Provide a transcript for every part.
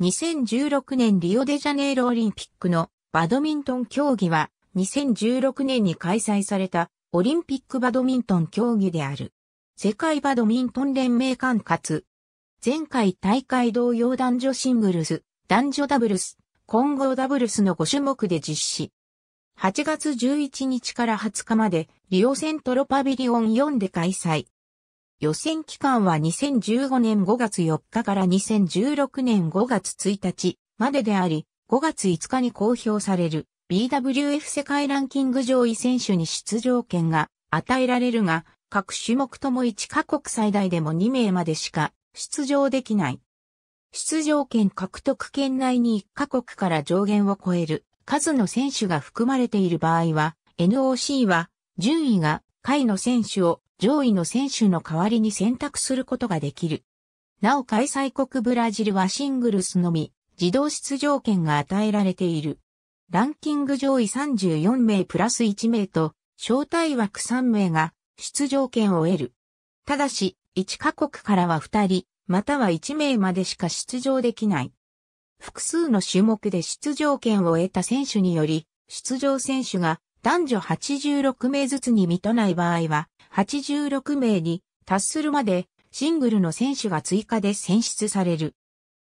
2016年リオデジャネイロオリンピックのバドミントン競技は2016年に開催されたオリンピックバドミントン競技である。世界バドミントン連盟管轄。前回大会同様男女シングルス、男女ダブルス、混合ダブルスの5種目で実施。8月11日から20日までリオセントロパビリオン4で開催。予選期間は2015年5月4日から2016年5月1日までであり、5月5日に公表される BWF 世界ランキング上位選手に出場権が与えられるが、各種目とも1カ国最大でも2名までしか出場できない。出場権獲得圏内に1カ国から上限を超える数の選手が含まれている場合は、NOC は順位が下位の選手を上位の選手の代わりに選択することができる。なお開催国ブラジルはシングルスのみ、自動出場権が与えられている。ランキング上位34名プラス1名と、招待枠3名が出場権を得る。ただし、1カ国からは2人、または1名までしか出場できない。複数の種目で出場権を得た選手により、出場選手が男女86名ずつに満たない場合は、86名に達するまでシングルの選手が追加で選出される。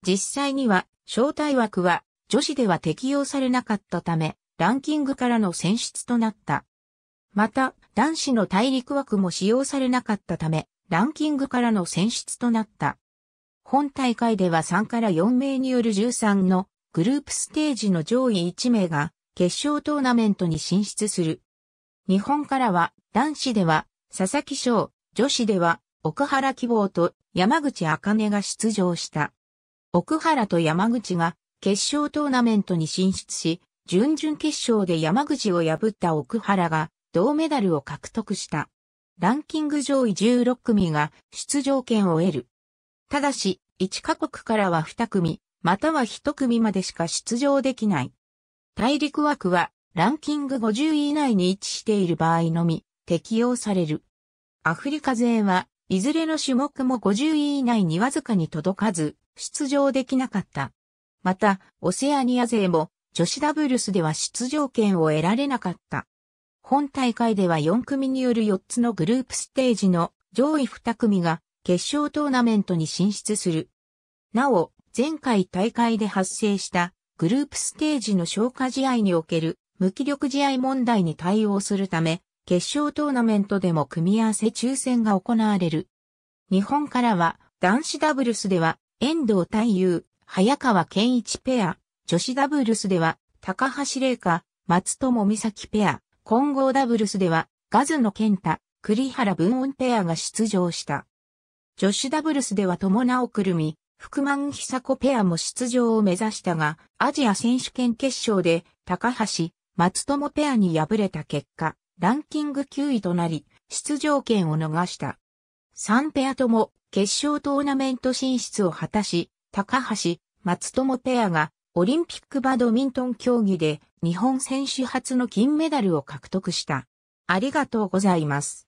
実際には、招待枠は女子では適用されなかったため、ランキングからの選出となった。また、男子の大陸枠も使用されなかったため、ランキングからの選出となった。本大会では3から4名による13のグループステージの上位1名が決勝トーナメントに進出する。日本からは男子では佐々木翔、女子では奥原希望と山口茜が出場した。奥原と山口が決勝トーナメントに進出し、準々決勝で山口を破った奥原が銅メダルを獲得した。ランキング上位16組が出場権を得る。ただし、1カ国からは2組、または1組までしか出場できない。大陸枠はランキング50位以内に位置している場合のみ適用される。アフリカ勢はいずれの種目も50位以内にわずかに届かず出場できなかった。また、オセアニア勢も女子ダブルスでは出場権を得られなかった。本大会では4組による4つのグループステージの上位2組が決勝トーナメントに進出する。なお、前回大会で発生したグループステージの消化試合における無気力試合問題に対応するため、決勝トーナメントでも組み合わせ抽選が行われる。日本からは男子ダブルスでは遠藤太優、早川健一ペア、女子ダブルスでは高橋玲香、松友美咲ペア、混合ダブルスではガズノ健太、栗原文音ペアが出場した。女子ダブルスでは友直くるみ、福満久子ペアも出場を目指したが、アジア選手権決勝で、高橋、松友ペアに敗れた結果、ランキング9位となり、出場権を逃した。3ペアとも、決勝トーナメント進出を果たし、高橋、松友ペアが、オリンピックバドミントン競技で、日本選手初の金メダルを獲得した。ありがとうございます。